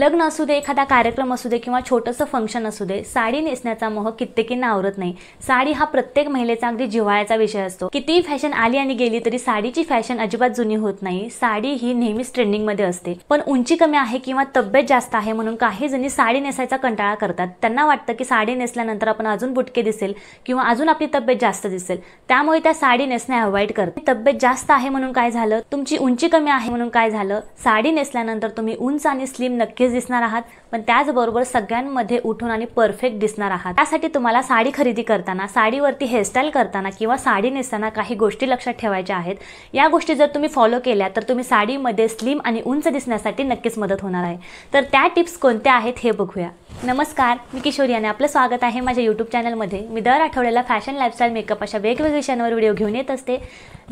लग्न असू दे एखादा कार्यक्रम असू दे किंवा छोटंसं फंक्शन असू दे साडी नेसण्याचा मोह कित्येकींना आवरत नाही साडी हा प्रत्येक महिलेचा अगदी जिव्हाळ्याचा विषय असतो कितीही फॅशन आली आणि गेली तरी साडीची फॅशन अजिबात जुनी होत नाही साडी ही नेहमीच मध्ये असते पण उंची कमी आहे किंवा तब्येत जास्त आहे म्हणून काही जणी साडी नेसायचा कंटाळा करतात त्यांना वाटतं की साडी नेसल्यानंतर आपण अजून बुटके दिसेल किंवा अजून आपली तब्येत जास्त दिसेल त्यामुळे त्या साडी नेसणे अवॉइड करते तब्येत जास्त आहे म्हणून काय झालं तुमची उंची कमी आहे म्हणून काय झालं साडी नेसल्यानंतर तुम्ही उंच आणि स्लिम नक्की दिसणार आहात पण त्याचबरोबर सगळ्यांमध्ये उठून आणि परफेक्ट दिसणार आहात त्यासाठी तुम्हाला साडी खरेदी करताना साडीवरती हेअरस्टाईल करताना किंवा साडी नेसताना काही गोष्टी लक्षात ठेवायच्या आहेत या गोष्टी जर तुम्ही फॉलो केल्या तर तुम्ही साडीमध्ये स्लिम आणि उंच दिसण्यासाठी नक्कीच मदत होणार आहे तर त्या टिप्स कोणत्या आहेत हे बघूया नमस्कार मी किशोरी याने आपलं स्वागत आहे माझ्या यूट्यूब चॅनलमध्ये मी दर आठवड्याला फॅशन लाईफस्टाईल मेकअप अशा वेगवेगळ्या विषयांवर व्हिडिओ घेऊन येत असते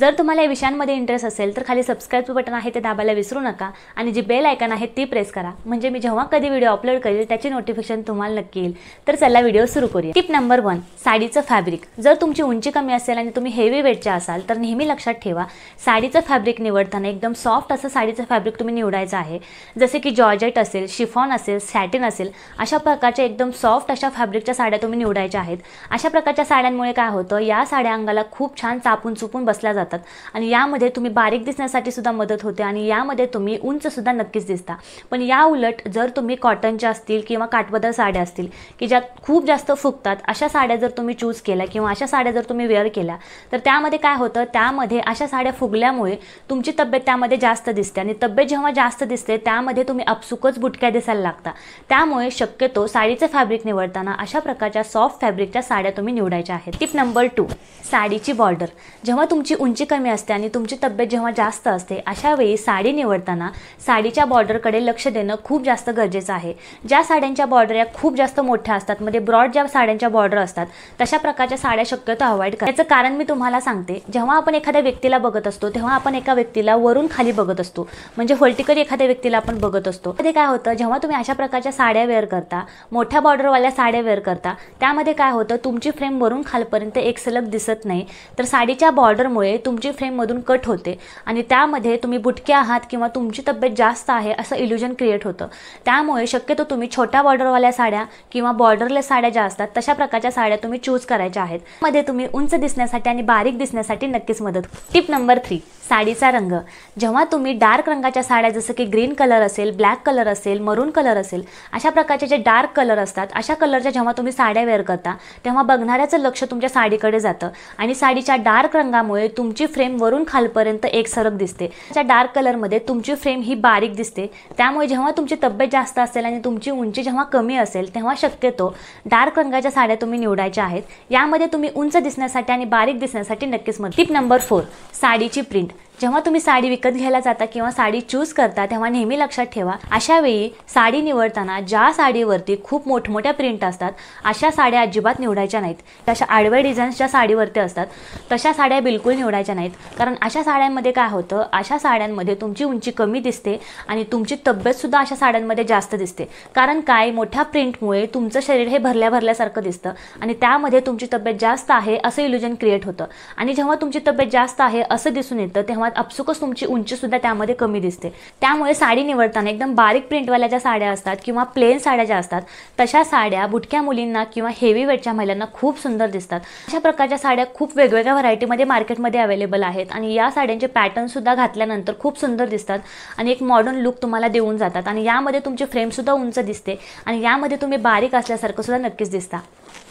जर तुम्हाला या विषयांमध्ये इंटरेस्ट असेल तर खाली सबस्क्राईब बटन आहे ते दाबायला विसरू नका आणि जी बेल आयकन आहे ती प्रेस करा म्हणजे म्हणजे मी जेव्हा कधी व्हिडिओ अपलोड करेल त्याची नोटिफिकेशन तुम्हाला नक्की येईल तर चला व्हिडिओ सुरू करूया टिप नंबर वन साडीचं फॅब्रिक जर तुमची उंची कमी असेल आणि तुम्ही हेवी वेटच्या असाल तर नेहमी लक्षात ठेवा साडीचं फॅब्रिक निवडताना एकदम सॉफ्ट असं साडीचं फॅब्रिक तुम्ही निवडायचं आहे जसे की जॉर्जेट असेल शिफॉन असेल सॅटिन असेल अशा प्रकारच्या एकदम सॉफ्ट अशा फॅब्रिकच्या साड्या तुम्ही निवडायच्या आहेत अशा प्रकारच्या साड्यांमुळे काय होतं या साड्या अंगाला खूप छान चापून चुपून बसल्या जातात आणि यामध्ये तुम्ही बारीक दिसण्यासाठी सुद्धा मदत होते आणि यामध्ये तुम्ही उंच सुद्धा नक्कीच दिसता पण या उलट उलट जर तुम्ही कॉटनच्या असतील किंवा काठबदर साड्या असतील की ज्या खूप जास्त फुगतात अशा साड्या जर तुम्ही चूज केल्या किंवा अशा साड्या जर तुम्ही वेअर केल्या तर त्यामध्ये काय होतं त्यामध्ये अशा साड्या फुगल्यामुळे तुमची तब्येत त्यामध्ये जास्त दिसते आणि तब्येत जेव्हा जास्त दिसते त्यामध्ये तुम्ही अपसुकच बुटक्या दिसायला लागता त्यामुळे शक्यतो साडीचं फॅब्रिक निवडताना अशा प्रकारच्या सॉफ्ट फॅब्रिकच्या साड्या तुम्ही निवडायच्या आहेत टिप नंबर टू साडीची बॉर्डर जेव्हा तुमची उंची कमी असते आणि तुमची तब्येत जेव्हा जास्त असते अशा वेळी साडी निवडताना साडीच्या बॉर्डरकडे लक्ष देणं खूप खूप जास्त गरजेचं आहे ज्या साड्यांच्या बॉर्डर या खूप जास्त मोठ्या असतात म्हणजे ब्रॉड ज्या साड्यांच्या बॉर्डर असतात तशा प्रकारच्या साड्या शक्यतो अवॉइड करा याचं कारण मी तुम्हाला सांगते जेव्हा आपण एखाद्या व्यक्तीला बघत असतो तेव्हा आपण एका व्यक्तीला वरून खाली बघत असतो म्हणजे व्हर्टिकली एखाद्या व्यक्तीला आपण बघत असतो मध्ये काय होतं जेव्हा तुम्ही अशा प्रकारच्या साड्या वेअर करता मोठ्या बॉर्डरवाल्या साड्या वेअर करता त्यामध्ये काय होतं तुमची फ्रेम वरून खालपर्यंत एक सलग दिसत नाही तर साडीच्या बॉर्डरमुळे तुमची फ्रेममधून कट होते आणि त्यामध्ये तुम्ही बुटके आहात किंवा तुमची तब्येत जास्त आहे असं इल्युजन क्रिएट होतं त्यामुळे शक्यतो तुम्ही छोट्या बॉर्डरवाल्या साड्या किंवा बॉर्डरलेस साड्या ज्या असतात तशा प्रकारच्या साड्या तुम्ही चूज करायच्या आहेत मध्ये तुम्ही उंच दिसण्यासाठी आणि बारीक दिसण्यासाठी नक्कीच मदत टिप नंबर थ्री साडीचा रंग जेव्हा तुम्ही डार्क रंगाच्या साड्या जसं की ग्रीन कलर असेल ब्लॅक कलर असेल मरून कलर असेल अशा प्रकारचे जे डार्क कलर असतात अशा कलरच्या जेव्हा तुम्ही साड्या वेअर करता तेव्हा बघणाऱ्याचं लक्ष तुमच्या साडीकडे जातं आणि साडीच्या डार्क रंगामुळे तुमची फ्रेम वरून खालपर्यंत एक सरक दिसते त्या डार्क कलरमध्ये तुमची फ्रेम ही बारीक दिसते त्यामुळे जेव्हा तुमची तब्येत जास्त असेल आणि तुमची उंची जेव्हा कमी असेल तेव्हा शक्यतो डार्क रंगाच्या साड्या तुम्ही निवडायच्या आहेत यामध्ये तुम्ही उंच दिसण्यासाठी आणि बारीक दिसण्यासाठी नक्कीच मदत टिप नंबर फोर साडीची प्रिंट जेव्हा तुम्ही साडी विकत घ्यायला जाता किंवा साडी चूज करता तेव्हा नेहमी लक्षात ठेवा अशा वेळी साडी निवडताना ज्या साडीवरती खूप मोठमोठ्या प्रिंट असतात अशा साड्या अजिबात निवडायच्या नाहीत तशा आडव्या डिझाईन्सच्या साडीवरती असतात तशा साड्या बिलकुल निवडायच्या नाहीत कारण अशा साड्यांमध्ये काय होतं अशा साड्यांमध्ये तुमची उंची कमी दिसते आणि तुमची तब्येतसुद्धा अशा साड्यांमध्ये जास्त दिसते कारण काय मोठ्या प्रिंटमुळे तुमचं शरीर हे भरल्या भरल्यासारखं दिसतं आणि त्यामध्ये तुमची तब्येत जास्त आहे असं इल्युजन क्रिएट होतं आणि जेव्हा तुमची तब्येत जास्त आहे असं दिसून येतं तेव्हा कामात अपसुकच तुमची उंचीसुद्धा त्यामध्ये कमी दिसते त्यामुळे साडी निवडताना एकदम बारीक प्रिंटवाल्या ज्या साड्या असतात किंवा प्लेन साड्या ज्या असतात तशा साड्या बुटक्या मुलींना किंवा हेवी वेटच्या महिलांना खूप सुंदर दिसतात अशा प्रकारच्या साड्या खूप वेगवेगळ्या व्हरायटीमध्ये मार्केटमध्ये अवेलेबल आहेत आणि या साड्यांचे पॅटर्नसुद्धा घातल्यानंतर खूप सुंदर दिसतात आणि एक मॉडर्न लुक तुम्हाला देऊन जातात आणि यामध्ये तुमची फ्रेमसुद्धा उंच दिसते आणि यामध्ये तुम्ही बारीक असल्यासारखं सुद्धा नक्कीच दिसता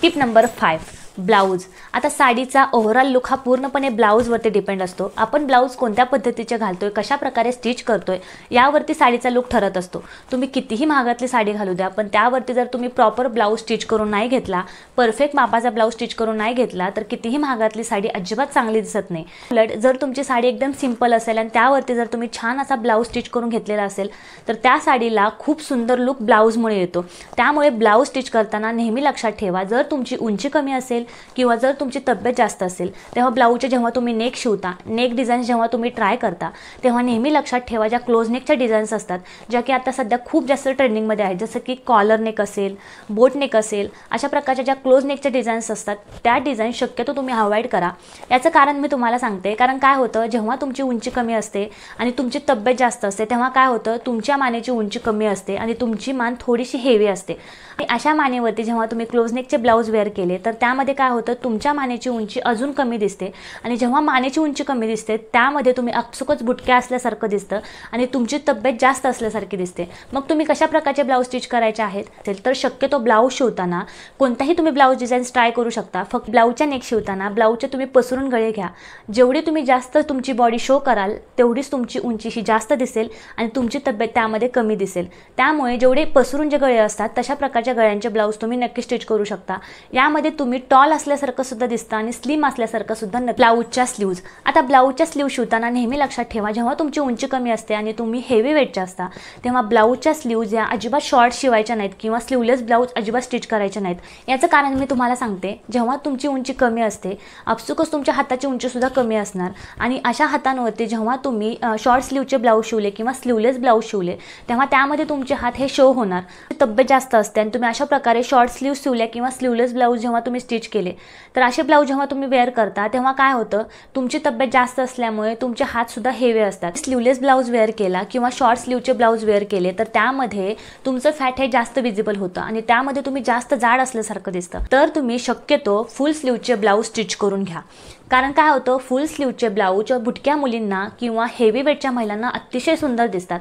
टिप नंबर फायव्ह ब्लाऊज आता साडीचा ओव्हरऑल लुक हा पूर्णपणे ब्लाऊजवरती डिपेंड असतो आपण ब्लाऊज कोणत्या पद्धतीचे घालतोय कशा प्रकारे स्टिच करतोय यावरती साडीचा लुक ठरत असतो तुम्ही कितीही महागातली साडी घालू द्या पण त्यावरती जर तुम्ही प्रॉपर ब्लाऊज स्टिच करून नाही घेतला परफेक्ट मापाचा ब्लाऊज स्टिच करून नाही घेतला तर कितीही महागातली साडी अजिबात चांगली दिसत नाही उलट जर तुमची साडी एकदम सिंपल असेल आणि त्यावरती जर तुम्ही छान असा ब्लाऊज स्टिच करून घेतलेला असेल तर त्या साडीला खूप सुंदर लुक ब्लाऊजमुळे येतो त्यामुळे ब्लाऊज स्टिच करताना नेहमी लक्षात ठेवा जर तुमची उंची कमी असेल किंवा जर तुमची तब्येत जास्त असेल तेव्हा ब्लाऊजचे जेव्हा तुम्ही नेक शिवता नेक डिझाईन्स जेव्हा तुम्ही ट्राय करता तेव्हा नेहमी लक्षात ठेवा ज्या क्लोज नेकच्या डिझाईन्स असतात ज्या की आता सध्या खूप जास्त ट्रेंडिंगमध्ये आहेत जसं की कॉलर नेक असेल बोट नेक असेल अशा प्रकारच्या ज्या क्लोज नेकच्या डिझाईन्स असतात त्या डिझाईन शक्यतो तुम्ही अवॉइड करा याचं कारण मी तुम्हाला सांगते कारण काय होतं जेव्हा तुमची उंची कमी असते आणि तुमची तब्येत जास्त असते तेव्हा काय होतं तुमच्या मानेची उंची कमी असते आणि तुमची मान थोडीशी हेवी असते आणि अशा मानेवरती जेव्हा तुम्ही नेकचे ब्लाऊज वेअर केले तर त्यामध्ये काय होतं तुमच्या मानेची उंची अजून कमी दिसते आणि जेव्हा मानेची उंची कमी दिसते त्यामध्ये तुम्ही अक्सुकच बुटक्या असल्यासारखं दिसतं आणि तुमची तब्येत जास्त असल्यासारखी दिसते मग तुम्ही कशा प्रकारचे ब्लाऊज स्टिच करायचे आहेत असेल तर शक्यतो ब्लाऊज शिवताना कोणताही तुम्ही ब्लाऊज डिझाईन्स ट्राय करू शकता फक्त ब्लाऊजच्या नेक शिवताना ब्लाऊजचे तुम्ही पसरून गळे घ्या जेवढी तुम्ही जास्त तुमची बॉडी शो कराल तेवढीच तुमची उंची ही जास्त दिसेल आणि तुमची तब्येत त्यामध्ये कमी दिसेल त्यामुळे जेवढे पसरून जे गळे असतात तशा प्रकारच्या गळ्यांचे ब्लाऊज तुम्ही नक्की स्टिच करू शकता शकता यामध्ये तुम्ही टॉल असल्यासारखं सुद्धा दिसतं आणि स्लिम असल्यासारखं सुद्धा ब्लाऊजच्या स्लीव्ज आता ब्लाऊजच्या स्लीव शिवताना नेहमी लक्षात ठेवा जेव्हा तुमची उंची कमी असते आणि तुम्ही हेवी वेटच्या असता तेव्हा ब्लाऊजच्या स्लीव्ज या अजिबात शॉर्ट शिवायच्या नाहीत किंवा स्लीवलेस ब्लाऊज अजिबात स्टिच करायच्या नाहीत याचं कारण मी तुम्हाला सांगते जेव्हा तुमची उंची कमी असते अपसुकच तुमच्या हाताची उंची सुद्धा कमी असणार आणि अशा हातांवरती जेव्हा तुम्ही शॉर्ट स्लीवचे ब्लाऊज शिवले किंवा स्लीवलेस ब्लाऊज शिवले तेव्हा त्यामध्ये तुमचे हात हे शो होणार तब्येत जास्त असते आणि तुम्ही अशा प्रकारे शॉर्ट स्लीव शिवल्या किंवा स्लीवलेस ब्लाऊज जेव्हा तुम्ही स्टिच केले तर असे ब्लाऊज जेव्हा तुम्ही वेअर करता तेव्हा काय होतं तुमची तब्येत जास्त असल्यामुळे तुमचे सुद्धा हेवे असतात स्लीवलेस ब्लाऊज वेअर केला किंवा शॉर्ट स्लीवचे ब्लाऊज वेअर केले तर त्यामध्ये तुमचं फॅट हे जास्त विजिबल होतं आणि त्यामध्ये तुम्ही जास्त जाड असल्यासारखं दिसतं तर तुम्ही शक्यतो फुल स्लीवचे ब्लाऊज स्टिच करून घ्या कारण काय होतं फुल स्लीवचे ब्लाऊज बुटक्या मुलींना किंवा हेवी वेटच्या महिलांना अतिशय सुंदर दिसतात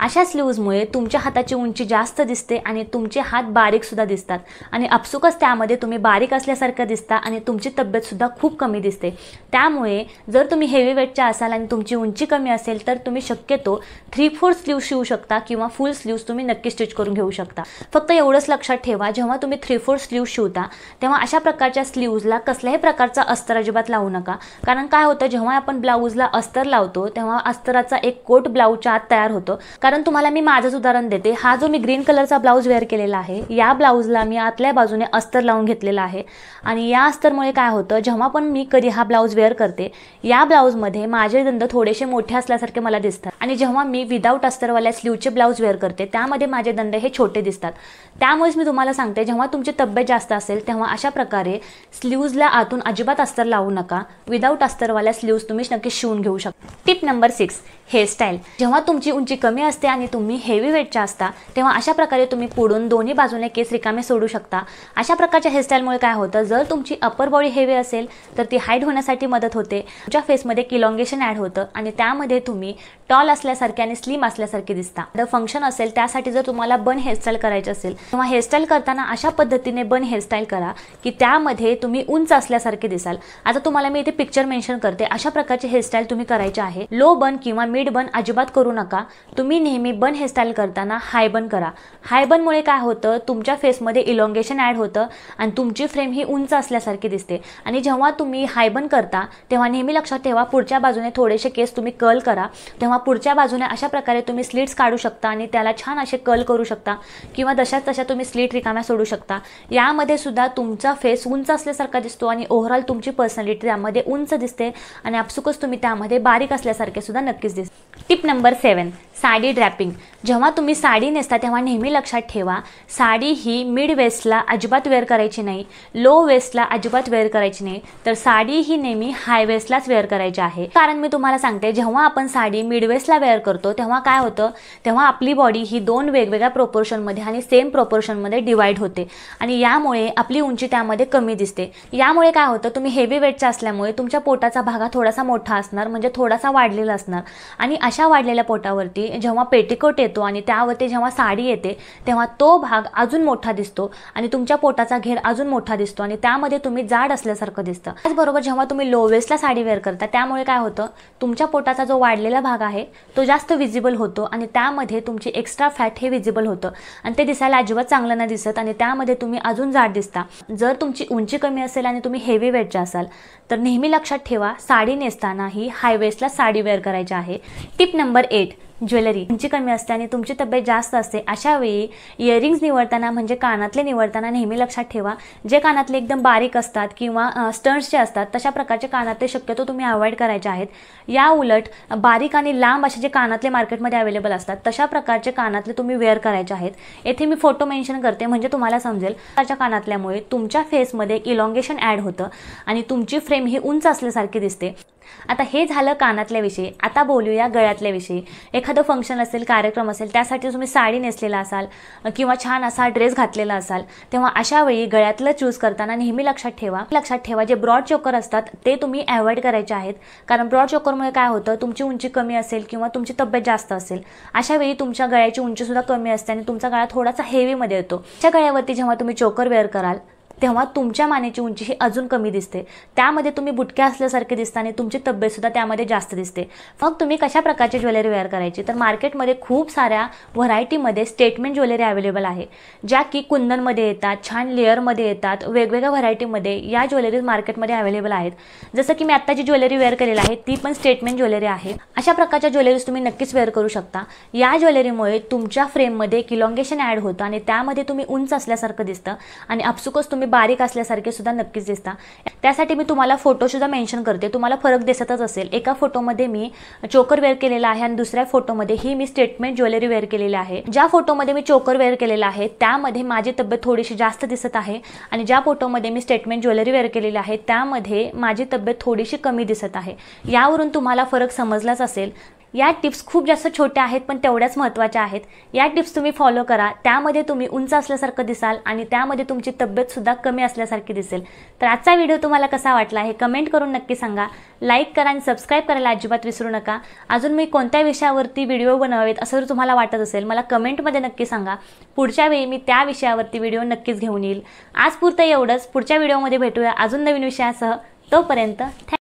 अशा स्लीव्जमुळे तुमच्या हाताची उंची जास्त दिसते आणि तुमचे हात बारीकसुद्धा दिसतात आणि अपसुकच त्यामध्ये तुम्ही बारीक असल्यासारखं दिसता आणि तुमची तब्येतसुद्धा खूप कमी दिसते त्यामुळे जर तुम्ही हेवी वेटच्या असाल आणि तुमची उंची कमी असेल तर तुम्ही शक्यतो थ्री फोर स्लीव शिवू शकता किंवा फुल स्लीव्स तुम्ही नक्की स्टिच करून घेऊ शकता फक्त एवढंच लक्षात ठेवा जेव्हा तुम्ही थ्री फोर स्लीव शिवता तेव्हा अशा प्रकारच्या स्लीव्जला कसल्याही प्रकारचा अस्तर अजिबात लावू नका कारण काय होतं जेव्हा आपण ब्लाऊजला अस्तर लावतो तेव्हा अस्तराचा एक कोट ब्लाऊजच्या आत तयार होतो कारण तुम्हाला मी माझंच उदाहरण देते हा जो मी ग्रीन कलरचा ब्लाऊज वेअर केलेला आहे या ब्लाऊजला मी आतल्या बाजूने अस्तर लावून घेतलेला आहे आणि या अस्तरमुळे काय होतं जेव्हा पण मी कधी हा ब्लाऊज वेअर करते या ब्लाऊजमध्ये माझे दंद थोडेसे मोठे असल्यासारखे मला दिसतात आणि जेव्हा मी विदाऊट अस्तरवाल्या स्लीवचे ब्लाऊज वेअर करते त्यामध्ये माझे दंड हे छोटे दिसतात त्यामुळेच मी तुम्हाला सांगते जेव्हा तुमची तब्येत जास्त असेल तेव्हा अशा प्रकारे स्लीव्जला आतून अजिबात अस्तर लावू नका विदाऊट अस्तरवाल्या स्लीव्ज तुम्ही नक्की शिवून घेऊ शकता टिप नंबर सिक्स हेअरस्टाईल जेव्हा तुमची उंची कमी असते आणि तुम्ही हेवी वेटच्या असता तेव्हा अशा प्रकारे तुम्ही पुढून दोन्ही बाजूने केस रिकामे सोडू शकता अशा प्रकारच्या हेअरस्टाईलमुळे काय होतं जर तुमची अपर बॉडी हेवी असेल तर ती हाईट होण्यासाठी मदत होते तुमच्या फेसमध्ये किलॉंगेशन ॲड होतं आणि त्यामध्ये तुम्ही टॉल असल्यासारखे आणि स्लिम असल्यासारखे दिसता जर फंक्शन असेल त्यासाठी जर तुम्हाला बन हेअरस्टाईल करायची असेल किंवा हेअरस्टाईल करताना अशा पद्धतीने बन हेअरस्टाईल करा की त्यामध्ये तुम्ही उंच असल्यासारखे दिसाल आता तुम्हाला मी इथे पिक्चर मेन्शन करते अशा प्रकारची हेअरस्टाईल तुम्ही करायचे आहे लो बन किंवा मिड बन अजिबात करू नका तुम्ही नेहमी बन हेअरस्टाईल करताना हाय बन करा हाय बनमुळे काय होतं तुमच्या फेसमध्ये इलॉंगेशन ऍड होतं आणि तुमची फ्रेम ही उंच असल्यासारखी दिसते आणि जेव्हा तुम्ही हाय बन करता तेव्हा नेहमी लक्षात ठेवा पुढच्या बाजूने थोडेसे केस तुम्ही कल करा तेव्हा पुढच्या बाजूने अशा प्रकारे तुम्ही स्लीट्स काढू शकता आणि त्याला छान असे कल करू शकता किंवा दशात तशा तुम्ही स्लीट रिकाम्या सोडू शकता यामध्ये सुद्धा तुमचा फेस उंच असल्यासारखा दिसतो आणि ओव्हरऑल तुमची पर्सनॅलिटी त्यामध्ये उंच दिसते आणि आपसुकच तुम्ही त्यामध्ये बारीक असल्यासारखे सुद्धा नक्कीच दिसते tip number seven sari draping जेव्हा तुम्ही साडी नेसता तेव्हा नेहमी लक्षात ठेवा साडी ही मिड वेस्टला अजिबात वेअर करायची नाही लो वेस्टला अजिबात वेअर करायची नाही तर साडी ही नेहमी हाय वेस्टलाच वेअर करायची आहे कारण मी तुम्हाला सांगते जेव्हा आपण साडी मिड वेस्टला वेअर करतो तेव्हा काय होतं तेव्हा आपली बॉडी ही दोन वेगवेगळ्या प्रोपोर्शनमध्ये आणि सेम प्रोपोर्शनमध्ये डिवाइड होते आणि यामुळे आपली उंची त्यामध्ये कमी दिसते यामुळे काय होतं तुम्ही हेवी वेटच्या असल्यामुळे तुमच्या पोटाचा भागा थोडासा मोठा असणार म्हणजे थोडासा वाढलेला असणार आणि अशा वाढलेल्या पोटावरती जेव्हा पेटिकोट येतो आणि त्यावरती जेव्हा साडी येते तेव्हा तो भाग अजून मोठा दिसतो आणि तुमच्या पोटाचा घेर अजून मोठा दिसतो आणि त्यामध्ये तुम्ही जाड असल्यासारखं दिसतं त्याचबरोबर जेव्हा तुम्ही लोवेस्टला साडी वेअर करता त्यामुळे काय होतं तुमच्या पोटाचा जो वाढलेला भाग आहे तो जास्त विजिबल होतो आणि त्यामध्ये तुमची एक्स्ट्रा फॅट हे विजिबल होतं आणि ते दिसायला अजिबात चांगलं नाही दिसत आणि त्यामध्ये तुम्ही अजून जाड दिसता जर तुमची उंची कमी असेल आणि तुम्ही हेवी वेटच्या असाल तर नेहमी लक्षात ठेवा साडी नेसताना ही हायवेस्टला साडी वेअर करायची आहे टिप नंबर एट ज्वेलरी तुमची कमी असते आणि तुमची तब्येत जास्त असते अशा वेळी इयरिंग्स निवडताना म्हणजे कानातले निवडताना नेहमी लक्षात ठेवा जे कानातले एकदम बारीक असतात किंवा स्टर्न्स जे असतात तशा प्रकारचे कानातले शक्यतो तुम्ही अवॉइड करायचे आहेत या उलट बारीक आणि लांब असे जे कानातले मार्केटमध्ये अवेलेबल असतात तशा प्रकारचे कानातले तुम्ही वेअर करायचे आहेत येथे मी फोटो मेन्शन करते म्हणजे तुम्हाला समजेल त्याच्या कानातल्यामुळे तुमच्या फेसमध्ये इलॉंगेशन ॲड होतं आणि तुमची फ्रेम ही उंच असल्यासारखी दिसते आता हे झालं कानातल्याविषयी आता बोलूया गळ्यातल्याविषयी एखादं फंक्शन असेल कार्यक्रम असेल त्यासाठी तुम्ही साडी नेसलेला असाल किंवा छान असा ड्रेस घातलेला असाल तेव्हा अशा वेळी गळ्यातलं चूज करताना नेहमी लक्षात ठेवा लक्षात ठेवा जे ब्रॉड चोकर असतात ते तुम्ही अवॉइड करायचे आहेत कारण ब्रॉड चोकरमुळे काय होतं तुमची उंची कमी असेल किंवा तुमची तब्येत जास्त असेल अशा वेळी तुमच्या गळ्याची उंचीसुद्धा कमी असते आणि तुमचा गळा थोडासा हेवीमध्ये येतो त्या गळ्यावरती जेव्हा तुम्ही चोकर वेअर कराल तेव्हा तुमच्या मानेची उंची ही अजून कमी दिसते त्यामध्ये तुम्ही बुटक्या असल्यासारखे दिसता आणि तुमची तब्येतसुद्धा त्यामध्ये जास्त दिसते मग तुम्ही कशा प्रकारची ज्वेलरी वेअर करायची तर मार्केटमध्ये खूप साऱ्या व्हरायटीमध्ये स्टेटमेंट ज्वेलरी अवेलेबल आहे ज्या की कुंदनमध्ये येतात छान लेअरमध्ये येतात वेगवेगळ्या व्हरायटीमध्ये या ज्वेलरीज मार्केटमध्ये अवेलेबल आहेत जसं की मी आत्ता जी ज्वेलरी वेअर केलेली आहे ती पण स्टेटमेंट ज्वेलरी आहे अशा प्रकारच्या ज्वेलरीज तुम्ही नक्कीच वेअर करू शकता या ज्वेलरीमुळे तुमच्या फ्रेममध्ये एक ॲड होतं आणि त्यामध्ये तुम्ही उंच असल्यासारखं दिसतं आणि आपसुकच तुम्ही तुम्ही बारीक असल्यासारखे सुद्धा नक्कीच दिसता त्यासाठी मी तुम्हाला फोटोसुद्धा मेन्शन करते तुम्हाला फरक दिसतच असेल एका फोटोमध्ये मी चोकर वेअर केलेला आहे आणि दुसऱ्या फोटोमध्ये ही मी स्टेटमेंट ज्वेलरी वेअर केलेली आहे ज्या फोटोमध्ये मी चोकर वेअर केलेला आहे त्यामध्ये माझी तब्येत थोडीशी जास्त दिसत आहे आणि ज्या फोटोमध्ये मी स्टेटमेंट ज्वेलरी वेअर केलेली आहे त्यामध्ये माझी तब्येत थोडीशी कमी दिसत आहे यावरून तुम्हाला फरक समजलाच असेल या टिप्स खूप जास्त छोट्या आहेत पण तेवढ्याच महत्त्वाच्या आहेत या टिप्स तुम्ही फॉलो करा त्यामध्ये तुम्ही उंच असल्यासारखं दिसाल आणि त्यामध्ये तुमची तब्येतसुद्धा कमी असल्यासारखी दिसेल तर आजचा व्हिडिओ तुम्हाला कसा वाटला हे कमेंट करून नक्की सांगा लाईक करा आणि सबस्क्राईब करायला अजिबात विसरू नका अजून मी कोणत्या विषयावरती व्हिडिओ बनवावेत असं जर तुम्हाला वाटत असेल मला कमेंटमध्ये नक्की सांगा पुढच्या वेळी मी त्या विषयावरती व्हिडिओ नक्कीच घेऊन येईल आज पुरतं एवढंच पुढच्या व्हिडिओमध्ये भेटूया अजून नवीन विषयासह तोपर्यंत थँक